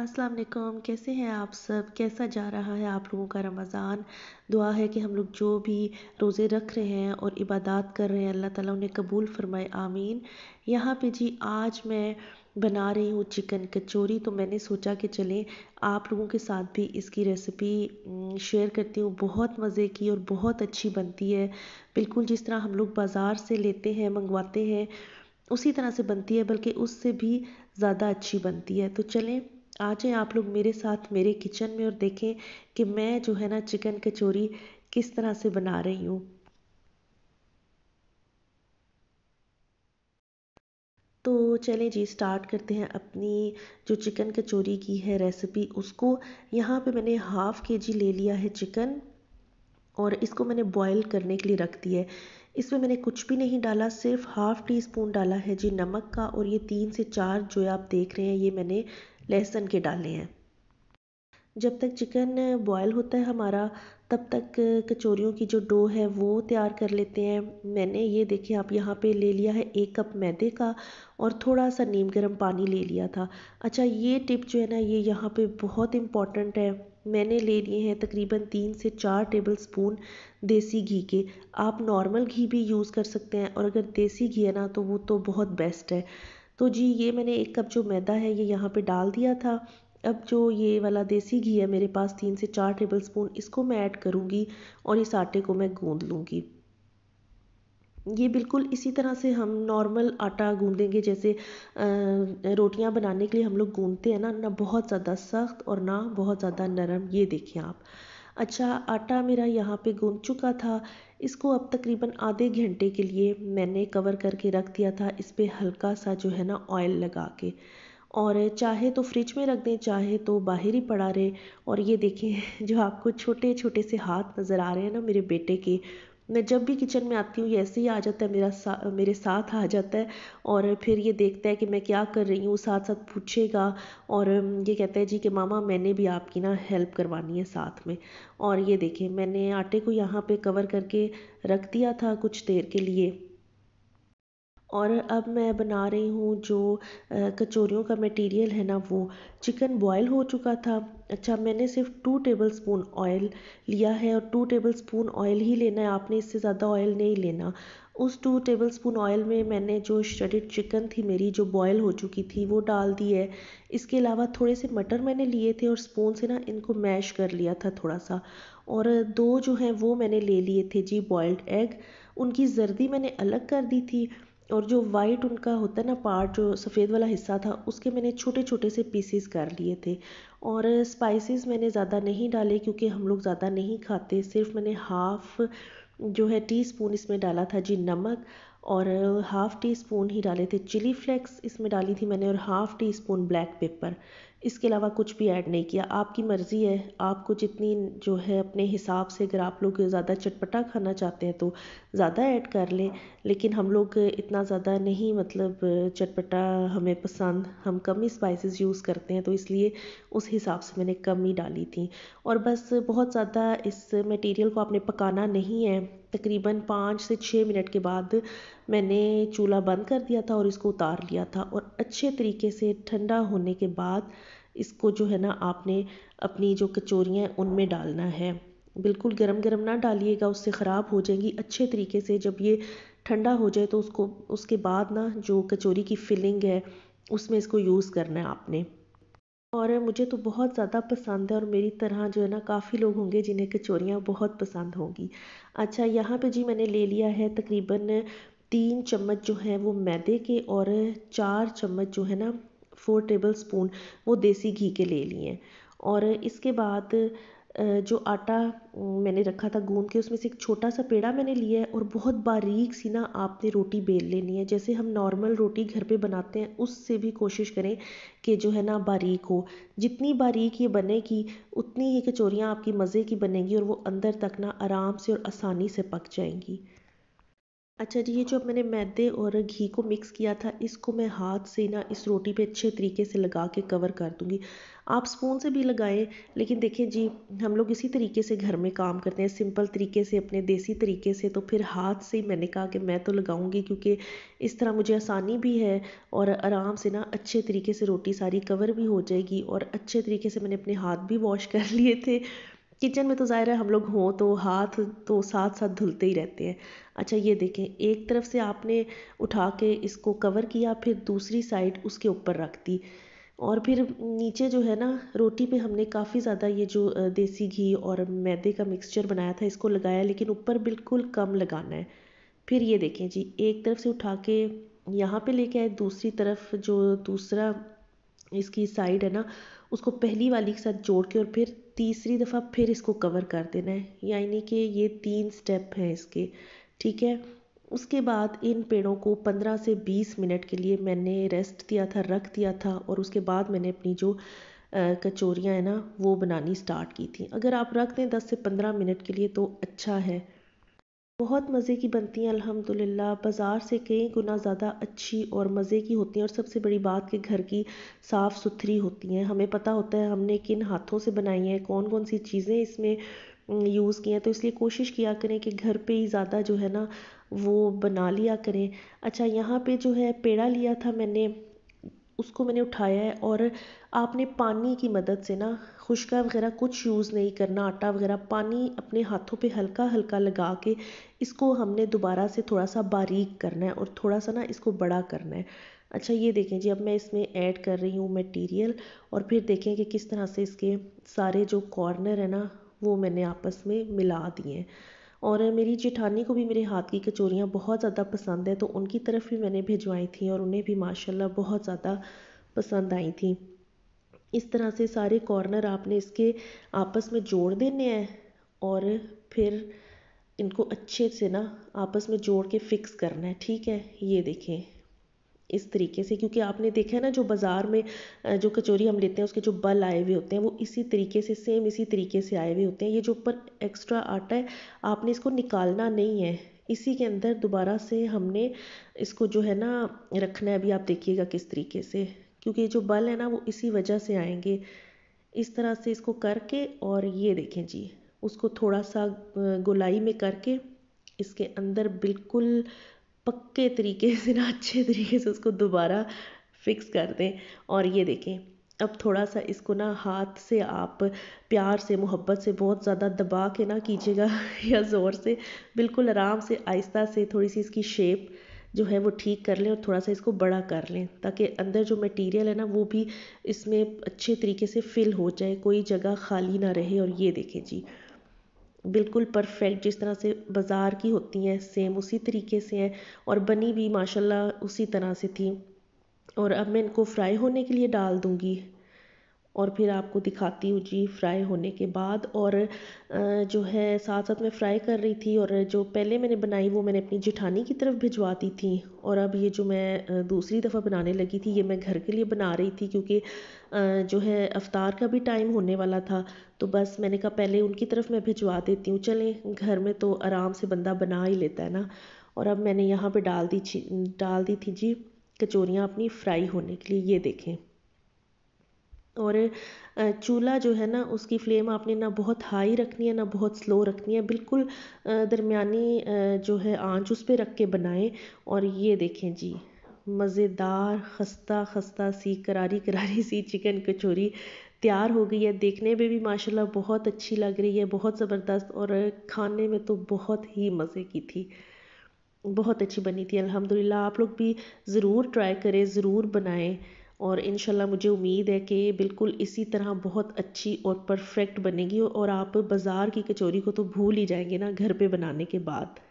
अस्सलाम वालेकुम कैसे हैं आप सब कैसा जा रहा है आप लोगों का रमज़ान दुआ है कि हम लोग जो भी रोज़े रख रहे हैं और इबादत कर रहे हैं अल्लाह ताला उन्हें कबूल फरमाए आमीन यहाँ पे जी आज मैं बना रही हूँ चिकन कचौरी तो मैंने सोचा कि चलें आप लोगों के साथ भी इसकी रेसिपी शेयर करती हूँ बहुत मज़े की और बहुत अच्छी बनती है बिल्कुल जिस तरह हम लोग बाज़ार से लेते हैं मंगवाते हैं उसी तरह से बनती है बल्कि उससे भी ज़्यादा अच्छी बनती है तो चलें आ जाएं आप लोग मेरे साथ मेरे किचन में और देखें कि मैं जो है ना चिकन कचौरी किस तरह से बना रही हूँ तो चलें जी स्टार्ट करते हैं अपनी जो चिकन कचौरी की है रेसिपी उसको यहाँ पे मैंने हाफ़ के जी ले लिया है चिकन और इसको मैंने बॉईल करने के लिए रख दिया है इसमें मैंने कुछ भी नहीं डाला सिर्फ हाफ़ टी स्पून डाला है जी नमक का और ये तीन से चार जो आप देख रहे हैं ये मैंने लहसुन के डालने हैं जब तक चिकन बॉयल होता है हमारा तब तक कचोरियों की जो डो है वो तैयार कर लेते हैं मैंने ये देखिए आप यहाँ पे ले लिया है एक कप मैदे का और थोड़ा सा नीम गर्म पानी ले लिया था अच्छा ये टिप जो है ना ये यहाँ पे बहुत इम्पॉर्टेंट है मैंने ले लिए हैं तकरीबन तीन से चार टेबल स्पून देसी घी के आप नॉर्मल घी भी यूज़ कर सकते हैं और अगर देसी घी है ना तो वो तो बहुत बेस्ट है तो जी ये मैंने एक कप जो मैदा है ये यहाँ पे डाल दिया था अब जो ये वाला देसी घी है मेरे पास तीन से चार टेबल स्पून इसको मैं ऐड करूँगी और इस आटे को मैं गूंद लूँगी ये बिल्कुल इसी तरह से हम नॉर्मल आटा गूंदेंगे जैसे रोटियां बनाने के लिए हम लोग गूंदते हैं ना ना बहुत ज़्यादा सख्त और ना बहुत ज़्यादा नरम ये देखिए आप अच्छा आटा मेरा यहाँ पे गूंद चुका था इसको अब तकरीबन आधे घंटे के लिए मैंने कवर करके रख दिया था इस पर हल्का सा जो है ना ऑयल लगा के और चाहे तो फ्रिज में रख दें चाहे तो बाहर ही पड़ा रहे और ये देखें जो आपको छोटे छोटे से हाथ नज़र आ रहे हैं ना मेरे बेटे के मैं जब भी किचन में आती हूँ ये ऐसे ही आ जाता है मेरा सा मेरे साथ आ जाता है और फिर ये देखता है कि मैं क्या कर रही हूँ साथ साथ पूछेगा और ये कहता है जी कि मामा मैंने भी आपकी ना हेल्प करवानी है साथ में और ये देखें मैंने आटे को यहाँ पे कवर करके रख दिया था कुछ देर के लिए और अब मैं बना रही हूँ जो कचौरियों का मटेरियल है ना वो चिकन बॉयल हो चुका था अच्छा मैंने सिर्फ टू टेबल स्पून ऑयल लिया है और टू टेबल स्पून ऑयल ही लेना है आपने इससे ज़्यादा ऑयल नहीं लेना उस टू टेबल स्पून ऑयल में मैंने जो श्रेडेड चिकन थी मेरी जो बॉयल हो चुकी थी वो डाल दी है इसके अलावा थोड़े से मटर मैंने लिए थे और स्पून से ना इनको मैश कर लिया था थोड़ा सा और दो जो हैं वो मैंने ले लिए थे जी बॉयल्ड एग उनकी जर्दी मैंने अलग कर दी थी और जो वाइट उनका होता है ना पार्ट जो सफ़ेद वाला हिस्सा था उसके मैंने छोटे छोटे से पीसीस कर लिए थे और स्पाइसेस मैंने ज़्यादा नहीं डाले क्योंकि हम लोग ज़्यादा नहीं खाते सिर्फ मैंने हाफ़ जो है टी स्पून इसमें डाला था जी नमक और हाफ़ टी स्पून ही डाले थे चिली फ्लेक्स इसमें डाली थी मैंने और half teaspoon black pepper इसके अलावा कुछ भी ऐड नहीं किया आपकी मर्ज़ी है आपको जितनी जो है अपने हिसाब से अगर आप लोग ज़्यादा चटपटा खाना चाहते हैं तो ज़्यादा ऐड कर लें लेकिन हम लोग इतना ज़्यादा नहीं मतलब चटपटा हमें पसंद हम कम ही स्पाइसेस यूज़ करते हैं तो इसलिए उस हिसाब से मैंने कम ही डाली थी और बस बहुत ज़्यादा इस मटेरियल को आपने पकाना नहीं है तकरीबन पाँच से छः मिनट के बाद मैंने चूल्हा बंद कर दिया था और इसको उतार लिया था और अच्छे तरीके से ठंडा होने के बाद इसको जो है ना आपने अपनी जो कचौरियाँ हैं उनमें डालना है बिल्कुल गरम गरम ना डालिएगा उससे ख़राब हो जाएंगी अच्छे तरीके से जब ये ठंडा हो जाए तो उसको उसके बाद ना जो कचौरी की फिलिंग है उसमें इसको यूज़ करना है आपने और मुझे तो बहुत ज़्यादा पसंद है और मेरी तरह जो है ना काफ़ी लोग होंगे जिन्हें कचौरियाँ बहुत पसंद होंगी अच्छा यहाँ पे जी मैंने ले लिया है तकरीबन तीन चम्मच जो है वो मैदे के और चार चम्मच जो है ना फोर टेबल स्पून वो देसी घी के ले लिए और इसके बाद जो आटा मैंने रखा था गूंद के उसमें से एक छोटा सा पेड़ा मैंने लिया है और बहुत बारीक सी ना आपने रोटी बेल लेनी है जैसे हम नॉर्मल रोटी घर पे बनाते हैं उससे भी कोशिश करें कि जो है ना बारीक हो जितनी बारीक ये बनेगी उतनी ही कचौरियाँ आपकी मज़े की बनेंगी और वो अंदर तक ना आराम से और आसानी से पक जाएंगी अच्छा जी ये जो मैंने मैदे और घी को मिक्स किया था इसको मैं हाथ से ना इस रोटी पे अच्छे तरीके से लगा के कवर कर दूँगी आप स्पून से भी लगाएं लेकिन देखें जी हम लोग इसी तरीके से घर में काम करते हैं सिंपल तरीके से अपने देसी तरीके से तो फिर हाथ से ही मैंने कहा कि मैं तो लगाऊंगी क्योंकि इस तरह मुझे आसानी भी है और आराम से ना अच्छे तरीके से रोटी सारी कवर भी हो जाएगी और अच्छे तरीके से मैंने अपने हाथ भी वॉश कर लिए थे किचन में तो ज़ाहिर है हम लोग हों तो हाथ तो साथ साथ धुलते ही रहते हैं अच्छा ये देखें एक तरफ से आपने उठा के इसको कवर किया फिर दूसरी साइड उसके ऊपर रख दी और फिर नीचे जो है ना रोटी पे हमने काफ़ी ज़्यादा ये जो देसी घी और मैदे का मिक्सचर बनाया था इसको लगाया लेकिन ऊपर बिल्कुल कम लगाना है फिर ये देखें जी एक तरफ से उठा के यहाँ पे लेके आए दूसरी तरफ जो दूसरा इसकी साइड है ना उसको पहली वाली के साथ जोड़ के और फिर तीसरी दफ़ा फिर इसको कवर कर देना है यानी कि ये तीन स्टेप हैं इसके ठीक है उसके बाद इन पेड़ों को 15 से 20 मिनट के लिए मैंने रेस्ट दिया था रख दिया था और उसके बाद मैंने अपनी जो कचोरियाँ हैं ना वो बनानी स्टार्ट की थी अगर आप रख दें दस से पंद्रह मिनट के लिए तो अच्छा है बहुत मज़े की बनती हैं अल्हम्दुलिल्लाह बाज़ार से कई गुना ज़्यादा अच्छी और मज़े की होती हैं और सबसे बड़ी बात कि घर की साफ़ सुथरी होती हैं हमें पता होता है हमने किन हाथों से बनाई हैं कौन कौन सी चीज़ें इसमें यूज़ की हैं तो इसलिए कोशिश किया करें कि घर पे ही ज़्यादा जो है ना वो बना लिया करें अच्छा यहाँ पे जो है पेड़ा लिया था मैंने उसको मैंने उठाया है और आपने पानी की मदद से ना खुशका वगैरह कुछ यूज़ नहीं करना आटा वगैरह पानी अपने हाथों पे हल्का हल्का लगा के इसको हमने दोबारा से थोड़ा सा बारीक करना है और थोड़ा सा ना इसको बड़ा करना है अच्छा ये देखें जी अब मैं इसमें ऐड कर रही हूँ मटेरियल और फिर देखें कि किस तरह से इसके सारे जो कॉर्नर है ना वो मैंने आपस में मिला दिए हैं और मेरी जेठानी को भी मेरे हाथ की कचौरियाँ बहुत ज़्यादा पसंद है तो उनकी तरफ भी मैंने भिजवाई थी और उन्हें भी माशाल्लाह बहुत ज़्यादा पसंद आई थी इस तरह से सारे कॉर्नर आपने इसके आपस में जोड़ देने हैं और फिर इनको अच्छे से ना आपस में जोड़ के फिक्स करना है ठीक है ये देखें इस तरीके से क्योंकि आपने देखा है ना जो बाज़ार में जो कचौरी हम लेते हैं उसके जो बल आए हुए होते हैं वो इसी तरीके से सेम इसी तरीके से आए हुए होते हैं ये जो ऊपर एक्स्ट्रा आटा है आपने इसको निकालना नहीं है इसी के अंदर दोबारा से हमने इसको जो है ना रखना है अभी आप देखिएगा किस तरीके से क्योंकि जो बल है ना वो इसी वजह से आएंगे इस तरह से इसको करके और ये देखें जी उसको थोड़ा सा गोलाई में करके इसके अंदर बिल्कुल पक्के तरीके से ना अच्छे तरीके से उसको दोबारा फिक्स कर दें और ये देखें अब थोड़ा सा इसको ना हाथ से आप प्यार से मोहब्बत से बहुत ज़्यादा दबा के ना कीजिएगा या ज़ोर से बिल्कुल आराम से आहिस्ता से थोड़ी सी इसकी शेप जो है वो ठीक कर लें और थोड़ा सा इसको बड़ा कर लें ताकि अंदर जो मटेरियल है ना वो भी इसमें अच्छे तरीके से फिल हो जाए कोई जगह खाली ना रहे और ये देखें जी बिल्कुल परफेक्ट जिस तरह से बाज़ार की होती हैं सेम उसी तरीके से हैं और बनी भी माशाल्लाह उसी तरह से थी और अब मैं इनको फ्राई होने के लिए डाल दूँगी और फिर आपको दिखाती हूँ जी फ्राई होने के बाद और जो है साथ साथ मैं फ्राई कर रही थी और जो पहले मैंने बनाई वो मैंने अपनी जिठानी की तरफ भिजवा दी थी और अब ये जो मैं दूसरी दफ़ा बनाने लगी थी ये मैं घर के लिए बना रही थी क्योंकि जो है अवतार का भी टाइम होने वाला था तो बस मैंने कहा पहले उनकी तरफ मैं भिजवा देती हूँ चलें घर में तो आराम से बंदा बना ही लेता है ना और अब मैंने यहाँ पर डाल दी डाल दी थी जी कचौरियाँ अपनी फ्राई होने के लिए ये देखें और चूल्हा जो है ना उसकी फ्लेम आपने ना बहुत हाई रखनी है ना बहुत स्लो रखनी है बिल्कुल दरमियानी जो है आंच उस पर रख के बनाएं और ये देखें जी मज़ेदार खस्ता खस्ता सी करारी करारी सी चिकन कचौरी तैयार हो गई है देखने में भी माशाल्लाह बहुत अच्छी लग रही है बहुत ज़बरदस्त और खाने में तो बहुत ही मज़े की थी बहुत अच्छी बनी थी अल्हम्दुलिल्लाह आप लोग भी ज़रूर ट्राई करें ज़रूर बनाएं और इन मुझे उम्मीद है कि बिल्कुल इसी तरह बहुत अच्छी और परफेक्ट बनेगी और आप बाज़ार की कचौरी को तो भूल ही जाएंगे ना घर पे बनाने के बाद